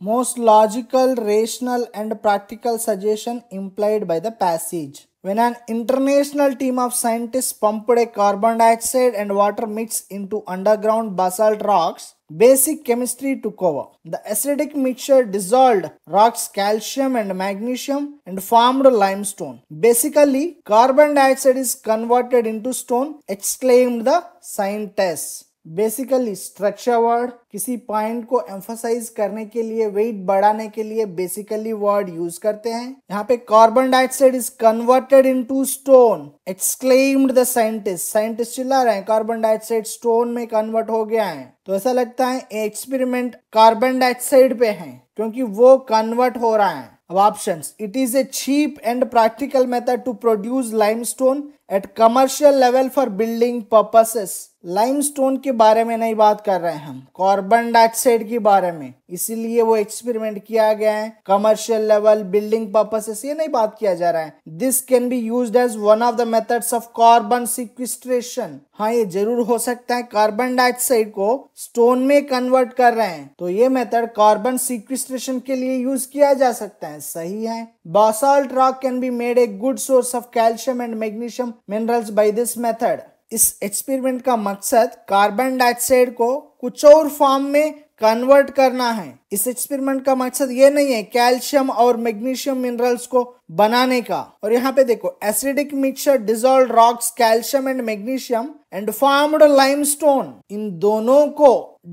most logical, rational, and practical suggestion implied by the passage. When an international team of scientists pumped a carbon dioxide and water mix into underground basalt rocks, basic chemistry took over. The acidic mixture dissolved rocks calcium and magnesium and formed limestone. Basically, carbon dioxide is converted into stone, exclaimed the scientists. Basically structure word किसी point को emphasize करने के लिए wait बढ़ाने के लिए basically word use करते हैं यहाँ पे carbon dioxide is converted into stone exclaimed the scientist scientist चिल्ला रहे हैं कार्बन डाइऑक्साइड स्टोन में कन्वर्ट हो गया है तो ऐसा लगता है एक्सपेरिमेंट कार्बन डाइऑक्साइड पे है क्योंकि वो कन्वर्ट हो रहा है अब options it is a cheap and practical method to produce limestone at commercial level for building purposes limestone के बारे में नहीं बात कर रहे हैं हम कार्बन डाइऑक्साइड के बारे में इसीलिए वो एक्सपेरिमेंट किया गया है कमर्शियल लेवल बिल्डिंग पर्पसेस ये नहीं बात किया जा रहा है this can be used as one of the methods of carbon sequestration हाँ ये जरूर हो सकता है कार्बन डाइऑक्साइड को स्टोन में कन्वर्ट कर रहे हैं तो ये मेथड कार्बन सिक्विस्ट्रेशन के लिए यूज किया जा सकता है सही है basalt rock can be made a good source of calcium and magnesium minerals by this method इस एक्सपेरिमेंट का मकसद कार्बन डाइऑक्साइड को कुछ और फॉर्म में कन्वर्ट करना है इस एक्सपेरिमेंट का मकसद ये नहीं है कैल्शियम और मैग्नीशियम मिनरल्स को बनाने का और यहाँ पे देखो acidic mixture dissolve rocks calcium and magnesium and formed limestone इन दोनों को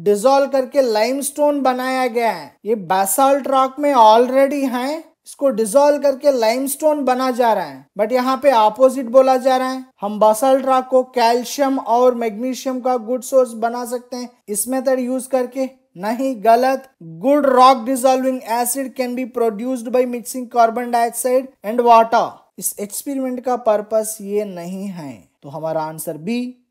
डिजोल्व करके लाइमस्टोन बनाया गया है ये बेसाल्ट रॉक में ऑलरेडी है इसको डिजोल्व करके लाइमस्टोन बना जा रहा है बट यहाँ पे ऑपोजिट बोला जा रहा है हम बसल्ट रॉक को कैल्शियम और मैग्नीशियम का गुड सोर्स बना सकते हैं इस मेथड यूज करके नहीं गलत good rock dissolving acid can be produced by mixing carbon dioxide and water इस एक्सपेरिमेंट का पर्पस ये नहीं है तो हमारा आंसर बी